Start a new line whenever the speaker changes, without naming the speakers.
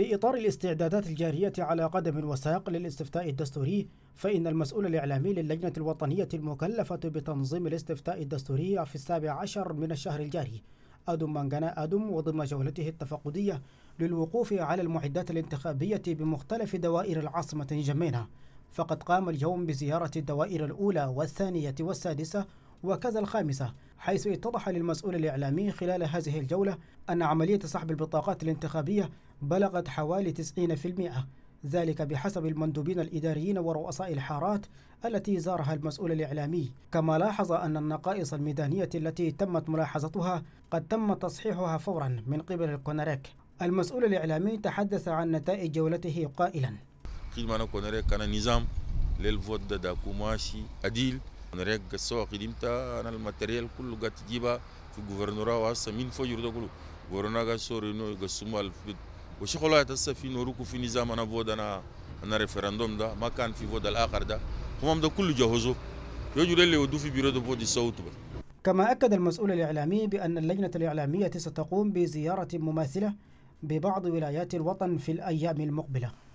في إطار الاستعدادات الجارية على قدم وساق للاستفتاء الدستوري فإن المسؤول الإعلامي للجنة الوطنية المكلفة بتنظيم الاستفتاء الدستوري في السابع عشر من الشهر الجاري آدم مانجانا آدم وضمن جولته التفقدية للوقوف على المعدات الانتخابية بمختلف دوائر العاصمة جمينا فقد قام اليوم بزيارة الدوائر الأولى والثانية والسادسة وكذا الخامسة حيث اتضح للمسؤول الإعلامي خلال هذه الجولة أن عملية سحب البطاقات الانتخابية بلغت حوالي 90% ذلك بحسب المندوبين الإداريين ورؤساء الحارات التي زارها المسؤول الإعلامي كما لاحظ أن النقائص الميدانية التي تمت ملاحظتها قد تم تصحيحها فورا من قبل الكونريك المسؤول الإعلامي تحدث عن نتائج جولته قائلا
كونريك كان نظام للفوت دا كوماشي أديل كونريك قدمتا أنا الماتريال كله قد في واسا فجر كله والشغل هذا في نوروك في نظام انا بود انا انا ريفرندوم ده ما كان في بود الاخر ده هم ده كل جهزه يجوا اللي ودو في بيرو بود الصوت
كما اكد المسؤول الاعلامي بان اللجنه الاعلاميه ستقوم بزياره مماثله ببعض ولايات الوطن في الايام المقبله